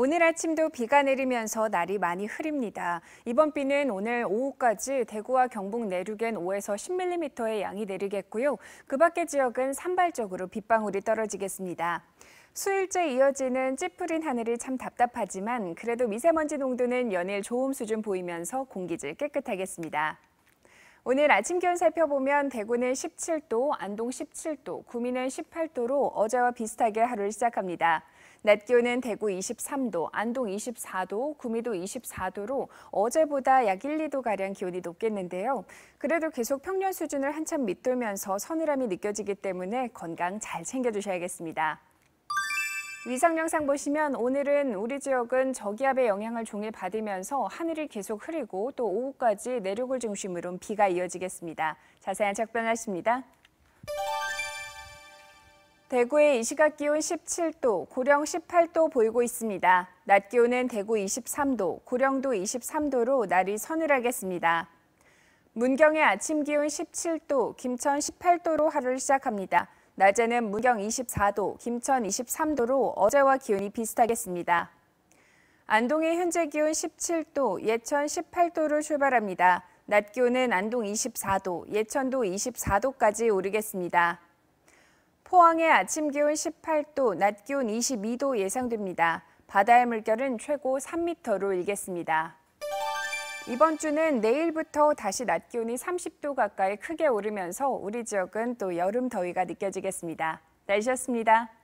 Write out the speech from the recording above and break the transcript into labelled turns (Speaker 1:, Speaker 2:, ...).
Speaker 1: 오늘 아침도 비가 내리면서 날이 많이 흐립니다. 이번 비는 오늘 오후까지 대구와 경북 내륙엔 5에서 10mm의 양이 내리겠고요. 그 밖의 지역은 산발적으로 빗방울이 떨어지겠습니다. 수일째 이어지는 찌푸린 하늘이 참 답답하지만 그래도 미세먼지 농도는 연일 좋음 수준 보이면서 공기질 깨끗하겠습니다. 오늘 아침 기온 살펴보면 대구는 17도, 안동 17도, 구미는 18도로 어제와 비슷하게 하루를 시작합니다. 낮 기온은 대구 23도, 안동 24도, 구미도 24도로 어제보다 약 1, 2도가량 기온이 높겠는데요. 그래도 계속 평년 수준을 한참 밑돌면서 서늘함이 느껴지기 때문에 건강 잘 챙겨주셔야겠습니다. 위상 영상 보시면 오늘은 우리 지역은 저기압의 영향을 종일 받으면서 하늘이 계속 흐리고 또 오후까지 내륙을 중심으로 비가 이어지겠습니다. 자세한 작별하십니다 대구의 이 시각 기온 17도, 고령 18도 보이고 있습니다. 낮 기온은 대구 23도, 고령도 23도로 날이 서늘하겠습니다. 문경의 아침 기온 17도, 김천 18도로 하루를 시작합니다. 낮에는 문경 24도, 김천 23도로 어제와 기온이 비슷하겠습니다. 안동의 현재 기온 17도, 예천 18도를 출발합니다. 낮 기온은 안동 24도, 예천도 24도까지 오르겠습니다. 포항의 아침 기온 18도, 낮 기온 22도 예상됩니다. 바다의 물결은 최고 3m로 일겠습니다. 이번 주는 내일부터 다시 낮 기온이 30도 가까이 크게 오르면서 우리 지역은 또 여름 더위가 느껴지겠습니다. 날씨였습니다.